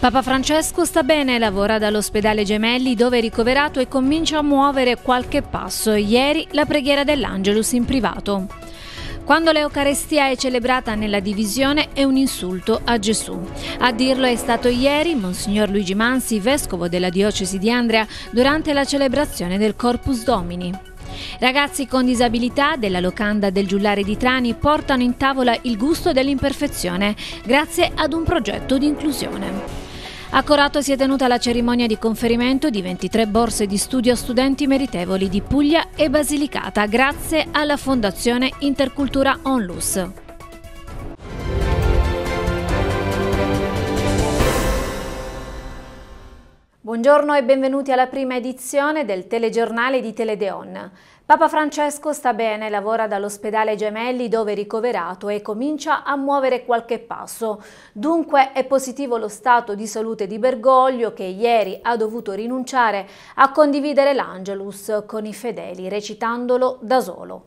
Papa Francesco sta bene, lavora dall'ospedale Gemelli dove è ricoverato e comincia a muovere qualche passo. Ieri la preghiera dell'Angelus in privato. Quando l'Eucarestia è celebrata nella divisione è un insulto a Gesù. A dirlo è stato ieri Monsignor Luigi Mansi, vescovo della diocesi di Andrea, durante la celebrazione del Corpus Domini. Ragazzi con disabilità della locanda del Giullare di Trani portano in tavola il gusto dell'imperfezione grazie ad un progetto di inclusione. A Corato si è tenuta la cerimonia di conferimento di 23 borse di studio a studenti meritevoli di Puglia e Basilicata grazie alla Fondazione Intercultura Onlus. Buongiorno e benvenuti alla prima edizione del telegiornale di Teledeon. Papa Francesco sta bene, lavora dall'ospedale Gemelli dove è ricoverato e comincia a muovere qualche passo. Dunque è positivo lo stato di salute di Bergoglio che ieri ha dovuto rinunciare a condividere l'Angelus con i fedeli recitandolo da solo.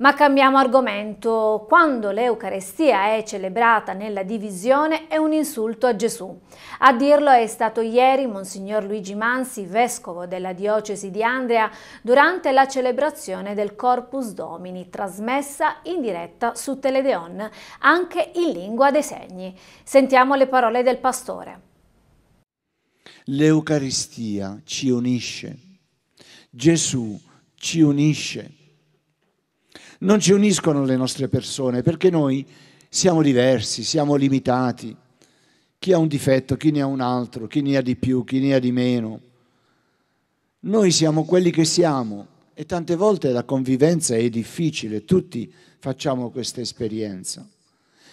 Ma cambiamo argomento. Quando l'Eucarestia è celebrata nella divisione è un insulto a Gesù. A dirlo è stato ieri Monsignor Luigi Mansi, vescovo della diocesi di Andrea, durante la celebrazione del Corpus Domini, trasmessa in diretta su Teledeon, anche in lingua dei segni. Sentiamo le parole del pastore. L'Eucaristia ci unisce. Gesù ci unisce non ci uniscono le nostre persone perché noi siamo diversi, siamo limitati. Chi ha un difetto, chi ne ha un altro, chi ne ha di più, chi ne ha di meno. Noi siamo quelli che siamo e tante volte la convivenza è difficile, tutti facciamo questa esperienza.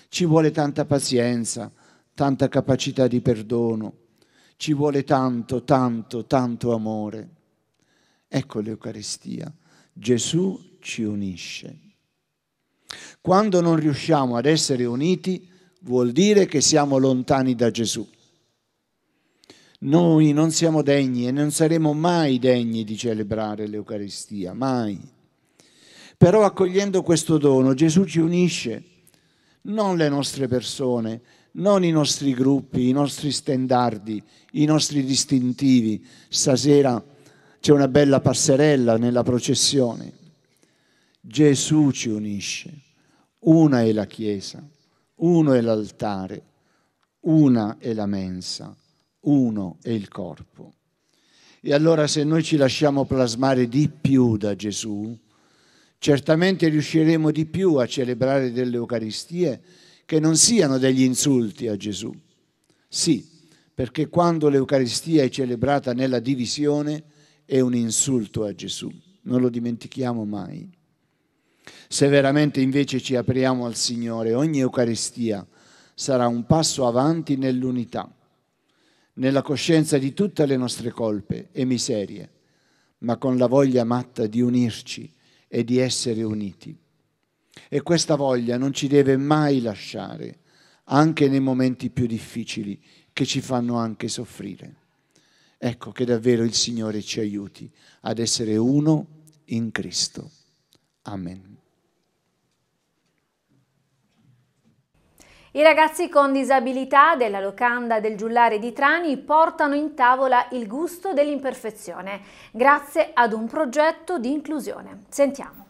Ci vuole tanta pazienza, tanta capacità di perdono, ci vuole tanto, tanto, tanto amore. Ecco l'Eucaristia. Gesù ci unisce. Quando non riusciamo ad essere uniti vuol dire che siamo lontani da Gesù. Noi non siamo degni e non saremo mai degni di celebrare l'Eucaristia, mai. Però accogliendo questo dono Gesù ci unisce, non le nostre persone, non i nostri gruppi, i nostri stendardi, i nostri distintivi. Stasera c'è una bella passerella nella processione Gesù ci unisce. Una è la Chiesa, uno è l'altare, una è la mensa, uno è il corpo. E allora se noi ci lasciamo plasmare di più da Gesù, certamente riusciremo di più a celebrare delle Eucaristie che non siano degli insulti a Gesù. Sì, perché quando l'Eucaristia è celebrata nella divisione è un insulto a Gesù, non lo dimentichiamo mai. Se veramente invece ci apriamo al Signore, ogni Eucaristia sarà un passo avanti nell'unità, nella coscienza di tutte le nostre colpe e miserie, ma con la voglia matta di unirci e di essere uniti. E questa voglia non ci deve mai lasciare, anche nei momenti più difficili che ci fanno anche soffrire. Ecco che davvero il Signore ci aiuti ad essere uno in Cristo. Amen. I ragazzi con disabilità della locanda del Giullare di Trani portano in tavola il gusto dell'imperfezione grazie ad un progetto di inclusione. Sentiamo.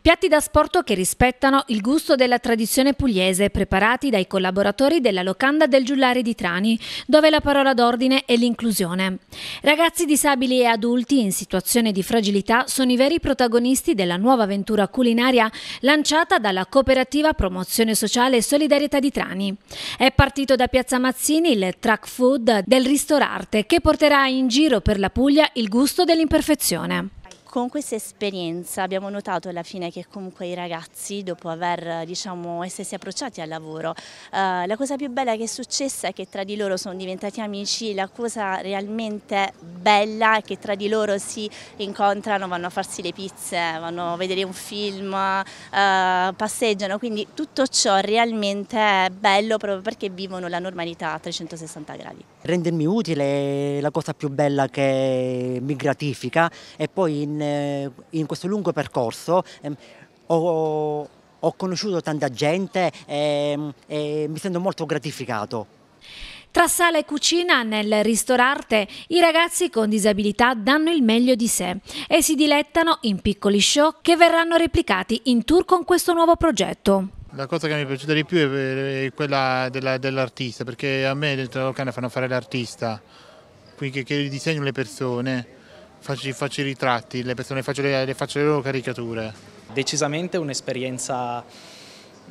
Piatti da sporto che rispettano il gusto della tradizione pugliese, preparati dai collaboratori della locanda del Giullare di Trani, dove la parola d'ordine è l'inclusione. Ragazzi disabili e adulti in situazione di fragilità sono i veri protagonisti della nuova avventura culinaria lanciata dalla cooperativa Promozione Sociale e Solidarietà di Trani. È partito da Piazza Mazzini il track food del ristorante che porterà in giro per la Puglia il gusto dell'imperfezione. Con questa esperienza abbiamo notato alla fine che comunque i ragazzi, dopo aver diciamo, essersi approcciati al lavoro, eh, la cosa più bella che è successa è che tra di loro sono diventati amici, la cosa realmente bella è che tra di loro si incontrano, vanno a farsi le pizze, vanno a vedere un film, eh, passeggiano, quindi tutto ciò realmente è bello proprio perché vivono la normalità a 360 gradi. Rendermi utile è la cosa più bella che mi gratifica e poi eh, in, questo lungo percorso ehm, ho, ho, conosciuto tanta gente e, ehm, e mi sento molto gratificato. Tra sala e cucina nel ristorante i ragazzi con disabilità danno il meglio di sé e si dilettano in piccoli show che verranno replicati in tour con questo nuovo progetto. La cosa che mi è piaciuta di più è quella dell'artista, perché a me del Tolocane fanno fare l'artista, quindi che, che disegnano le persone faccio, faccio i ritratti, le persone faccio le, faccio le loro caricature. Decisamente un'esperienza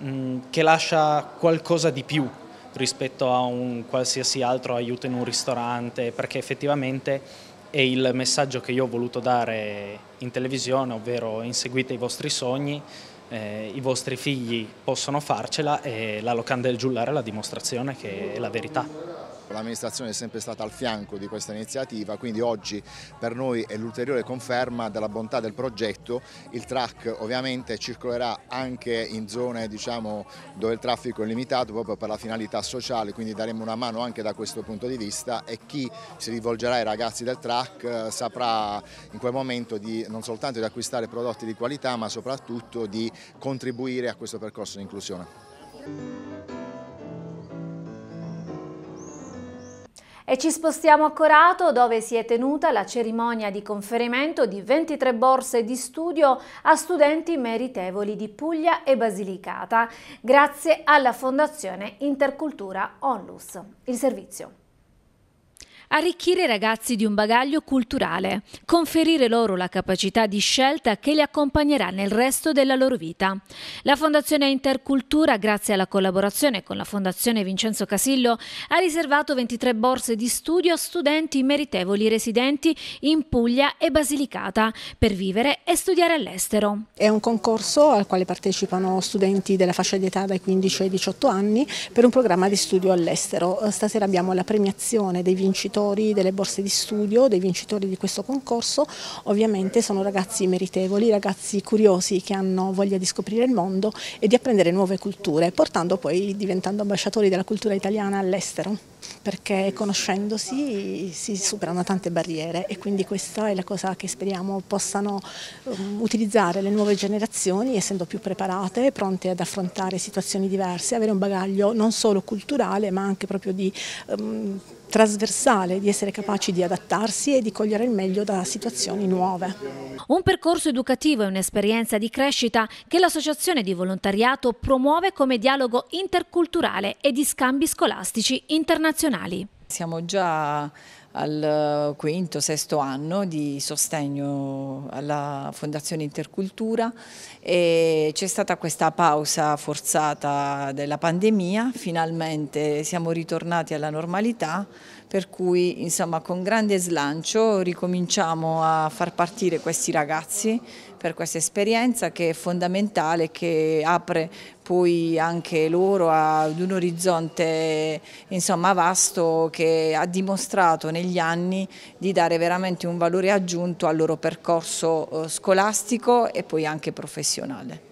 mm, che lascia qualcosa di più rispetto a un qualsiasi altro aiuto in un ristorante, perché effettivamente è il messaggio che io ho voluto dare in televisione, ovvero inseguite i vostri sogni, eh, i vostri figli possono farcela e la locanda del Giullare è la dimostrazione che è la verità l'amministrazione è sempre stata al fianco di questa iniziativa, quindi oggi per noi è l'ulteriore conferma della bontà del progetto. Il track ovviamente circolerà anche in zone diciamo, dove il traffico è limitato proprio per la finalità sociale, quindi daremo una mano anche da questo punto di vista e chi si rivolgerà ai ragazzi del track eh, saprà in quel momento di, non soltanto di acquistare prodotti di qualità ma soprattutto di contribuire a questo percorso di inclusione. E ci spostiamo a Corato dove si è tenuta la cerimonia di conferimento di 23 borse di studio a studenti meritevoli di Puglia e Basilicata grazie alla Fondazione Intercultura Onlus. Il servizio. Arricchire i ragazzi di un bagaglio culturale, conferire loro la capacità di scelta che li accompagnerà nel resto della loro vita. La Fondazione Intercultura, grazie alla collaborazione con la Fondazione Vincenzo Casillo, ha riservato 23 borse di studio a studenti meritevoli residenti in Puglia e Basilicata per vivere e studiare all'estero. È un concorso al quale partecipano studenti della fascia di età dai 15 ai 18 anni per un programma di studio all'estero. Stasera abbiamo la premiazione dei vincitori vincitori delle borse di studio, dei vincitori di questo concorso, ovviamente sono ragazzi meritevoli, ragazzi curiosi che hanno voglia di scoprire il mondo e di apprendere nuove culture, portando poi, diventando ambasciatori della cultura italiana all'estero, perché conoscendosi si superano tante barriere e quindi questa è la cosa che speriamo possano ehm, utilizzare le nuove generazioni, essendo più preparate, pronte ad affrontare situazioni diverse, avere un bagaglio non solo culturale ma anche proprio di um, trasversale, di essere capaci di adattarsi e di cogliere il meglio da situazioni nuove. Un percorso educativo e un'esperienza di crescita che l'associazione di volontariato promuove come dialogo interculturale e di scambi scolastici internazionali. Siamo già al eh, quinto, sesto anno di sostegno alla Fondazione Intercultura e c'è stata questa pausa forzata della pandemia, finalmente siamo ritornati alla normalità per cui insomma, con grande slancio ricominciamo a far partire questi ragazzi per questa esperienza che è fondamentale, che apre poi anche loro ad un orizzonte insomma, vasto che ha dimostrato negli anni di dare veramente un valore aggiunto al loro percorso eh, scolastico e poi anche professionale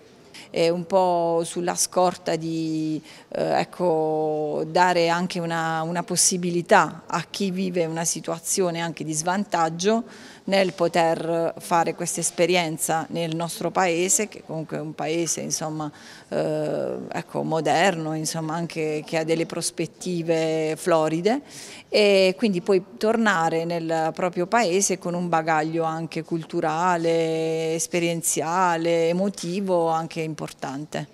è un po' sulla scorta di eh, ecco, dare anche una, una possibilità a chi vive una situazione anche di svantaggio nel poter fare questa esperienza nel nostro paese, che comunque è un paese insomma, eh, ecco, moderno, insomma, anche, che ha delle prospettive floride e quindi poi tornare nel proprio paese con un bagaglio anche culturale, esperienziale, emotivo anche importante.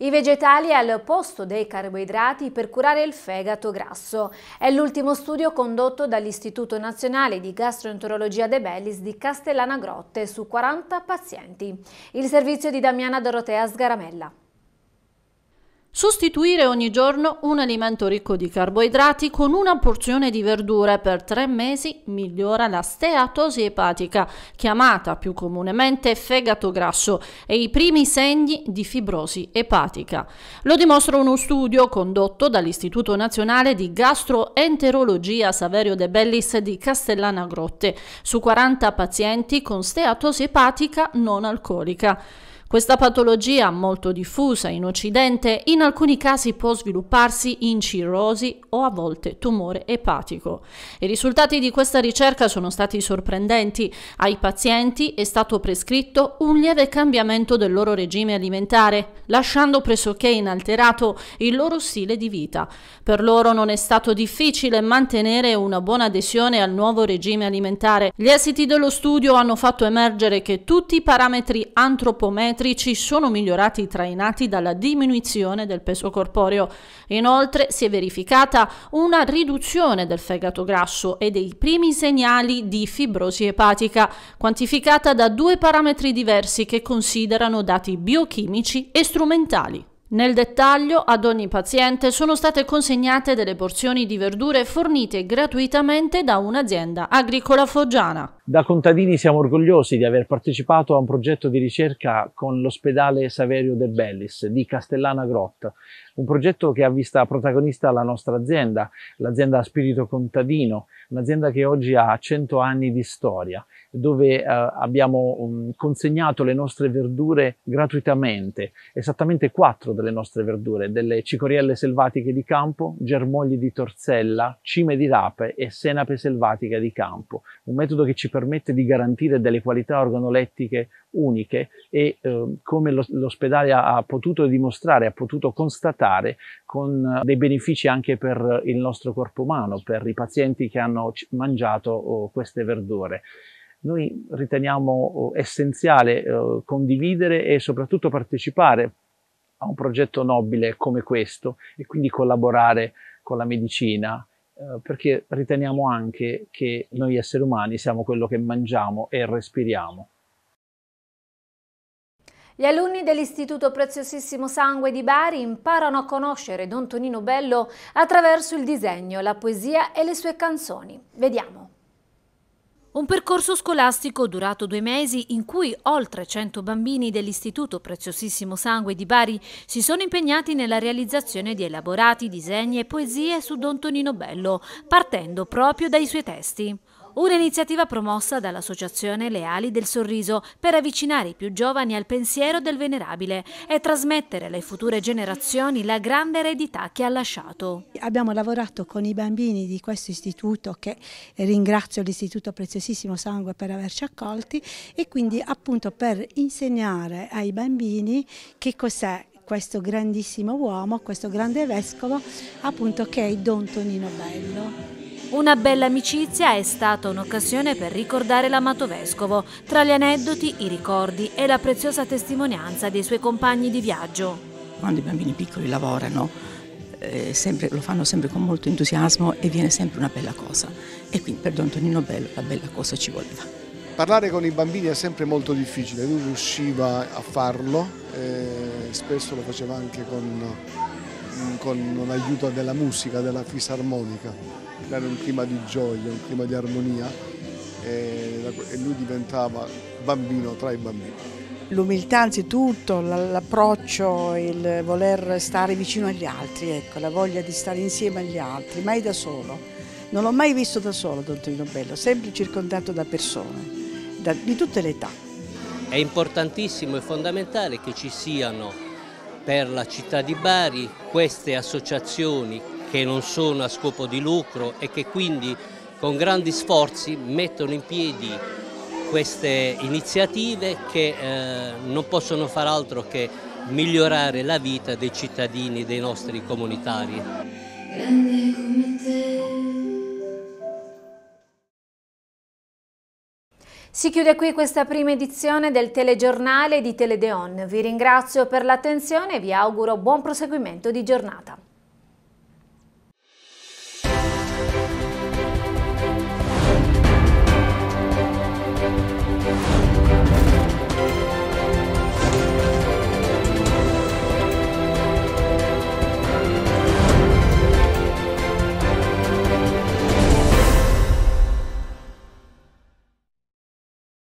I vegetali al posto dei carboidrati per curare il fegato grasso. È l'ultimo studio condotto dall'Istituto Nazionale di Gastroenterologia De Bellis di Castellana Grotte su 40 pazienti. Il servizio di Damiana Dorotea Sgaramella. Sostituire ogni giorno un alimento ricco di carboidrati con una porzione di verdure per tre mesi migliora la steatosi epatica, chiamata più comunemente fegato grasso, e i primi segni di fibrosi epatica. Lo dimostra uno studio condotto dall'Istituto Nazionale di Gastroenterologia Saverio De Bellis di Castellana Grotte su 40 pazienti con steatosi epatica non alcolica. Questa patologia, molto diffusa in Occidente, in alcuni casi può svilupparsi in cirrosi o a volte tumore epatico. I risultati di questa ricerca sono stati sorprendenti. Ai pazienti è stato prescritto un lieve cambiamento del loro regime alimentare, lasciando pressoché inalterato il loro stile di vita. Per loro non è stato difficile mantenere una buona adesione al nuovo regime alimentare. Gli esiti dello studio hanno fatto emergere che tutti i parametri antropometrici correttrici sono migliorati trainati dalla diminuzione del peso corporeo. Inoltre si è verificata una riduzione del fegato grasso e dei primi segnali di fibrosi epatica, quantificata da due parametri diversi che considerano dati biochimici e strumentali. Nel dettaglio, ad ogni paziente sono state consegnate delle porzioni di verdure fornite gratuitamente da un'azienda agricola foggiana. Da contadini siamo orgogliosi di aver partecipato a un progetto di ricerca con l'ospedale Saverio del Bellis di Castellana Grotta, un progetto che ha vista protagonista la nostra azienda, l'azienda Spirito Contadino, un'azienda che oggi ha 100 anni di storia dove eh, abbiamo um, consegnato le nostre verdure gratuitamente, esattamente quattro delle nostre verdure, delle cicorielle selvatiche di campo, germogli di torsella, cime di rape e senape selvatica di campo, un metodo che ci permette di garantire delle qualità organolettiche uniche e eh, come l'ospedale ha potuto dimostrare, ha potuto constatare con eh, dei benefici anche per il nostro corpo umano, per i pazienti che hanno mangiato oh, queste verdure noi riteniamo oh, essenziale eh, condividere e soprattutto partecipare a un progetto nobile come questo e quindi collaborare con la medicina eh, perché riteniamo anche che noi esseri umani siamo quello che mangiamo e respiriamo. Gli alunni dell'Istituto Preziosissimo Sangue di Bari imparano a conoscere Don Tonino Bello attraverso il disegno, la poesia e le sue canzoni. Vediamo. Un percorso scolastico durato due mesi in cui oltre 100 bambini dell'Istituto Preziosissimo Sangue di Bari si sono impegnati nella realizzazione di elaborati disegni e poesie su Don Tonino Bello, partendo proprio dai suoi testi. Un'iniziativa promossa dall'Associazione Leali del Sorriso per avvicinare i più giovani al pensiero del venerabile e trasmettere alle future generazioni la grande eredità che ha lasciato. Abbiamo lavorato con i bambini di questo istituto che ringrazio l'Istituto Preziosissimo Sangue per averci accolti e quindi appunto per insegnare ai bambini che cos'è questo grandissimo uomo, questo grande vescovo appunto che è Don Tonino Bello. Una bella amicizia è stata un'occasione per ricordare l'amato vescovo, tra gli aneddoti, i ricordi e la preziosa testimonianza dei suoi compagni di viaggio. Quando i bambini piccoli lavorano, eh, sempre, lo fanno sempre con molto entusiasmo e viene sempre una bella cosa. E quindi per Don Tonino Bello la bella cosa ci voleva. Parlare con i bambini è sempre molto difficile, lui riusciva a farlo, eh, spesso lo faceva anche con Mm, con l'aiuto della musica, della fisarmonica, creare un clima di gioia, un clima di armonia e, lui diventava bambino tra i bambini. L'umiltà anzitutto, l'approccio, il voler stare vicino agli altri, ecco, la voglia di stare insieme agli altri, mai da solo. Non l'ho mai visto da solo Don Tonino Bello, sempre circondato da persone, da, di tutte le età. È importantissimo e fondamentale che ci siano per la città di Bari queste associazioni che non sono a scopo di lucro e che quindi con grandi sforzi mettono in piedi queste iniziative che eh, non possono far altro che migliorare la vita dei cittadini, dei nostri comunitari. Si chiude qui questa prima edizione del telegiornale di Teledeon. Vi ringrazio per l'attenzione e vi auguro buon proseguimento di giornata.